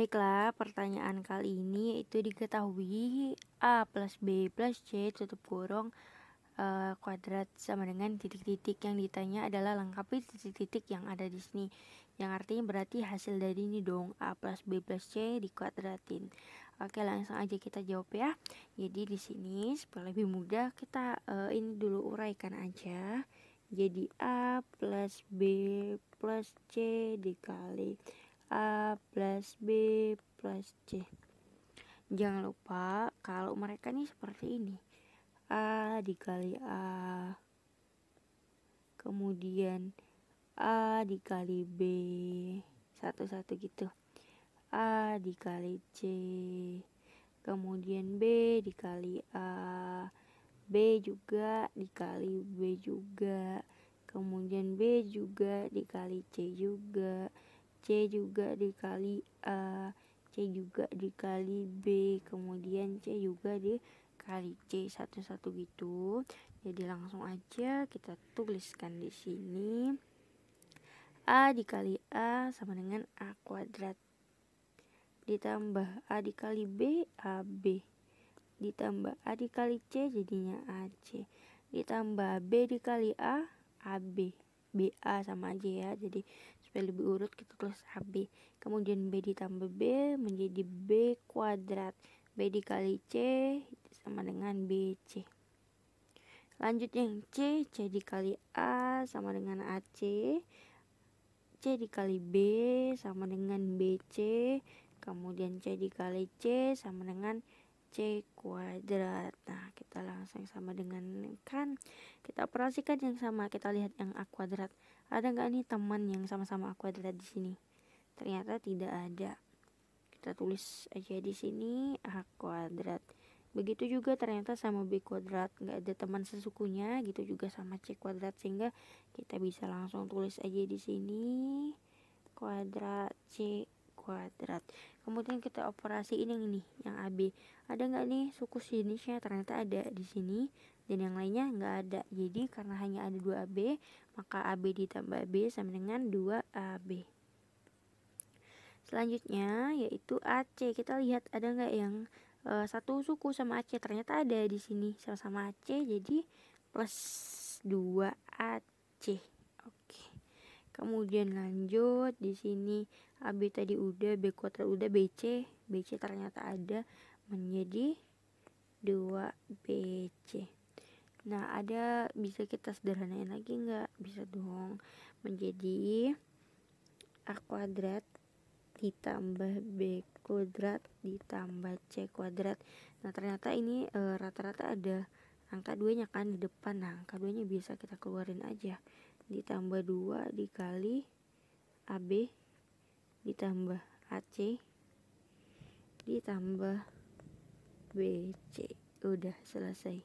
Baiklah, pertanyaan kali ini itu diketahui A plus B plus C tutup kurung e, kuadrat sama dengan titik-titik yang ditanya adalah lengkapi titik-titik yang ada di sini. Yang artinya berarti hasil dari ini dong A plus B plus C dikuadratin. Oke, langsung aja kita jawab ya. Jadi di sini supaya lebih mudah kita e, ini dulu uraikan aja. Jadi A plus B plus C dikali A plus B plus C jangan lupa kalau mereka nih seperti ini A dikali A kemudian A dikali B satu-satu gitu A dikali C kemudian B dikali A B juga dikali B juga kemudian B juga dikali C juga C juga dikali A eh, C juga dikali B kemudian C juga dikali C satu-satu gitu jadi langsung aja kita tuliskan di sini A dikali A sama dengan A kuadrat ditambah A dikali B AB ditambah A dikali C jadinya AC ditambah B dikali A AB BA sama aja ya jadi supaya lebih urut kita tulis AB kemudian B ditambah B menjadi B kuadrat B dikali C sama dengan BC lanjut yang C C dikali A sama dengan AC C dikali B sama dengan BC kemudian C dikali C sama dengan C kuadrat nah kita langsung sama dengan kan kita operasikan yang sama kita lihat yang A kuadrat ada nggak nih teman yang sama-sama A kuadrat di sini ternyata tidak ada kita tulis aja di sini A kuadrat Begitu juga ternyata sama B kuadrat nggak ada teman sesukunya gitu juga sama C kuadrat sehingga kita bisa langsung tulis aja di sini kuadrat C kuadrat kemudian kita operasi yang ini yang AB ada nggak nih suku sinusnya ternyata ada di sini dan yang lainnya nggak ada jadi karena hanya ada dua ab maka AB ditambah B sama dengan dua ab selanjutnya yaitu AC kita lihat ada nggak yang e, satu suku sama AC ternyata ada di sini sama-sama AC jadi plus 2 AC kemudian lanjut di sini AB tadi udah B kuadrat udah BC BC ternyata ada menjadi 2BC nah ada bisa kita sederhanain lagi nggak bisa dong menjadi A kuadrat ditambah B kuadrat ditambah C kuadrat nah ternyata ini eh, rata-rata e, ada angka duanya kan di depan nah angka duanya bisa kita keluarin aja ditambah 2 dikali AB ditambah AC ditambah BC udah selesai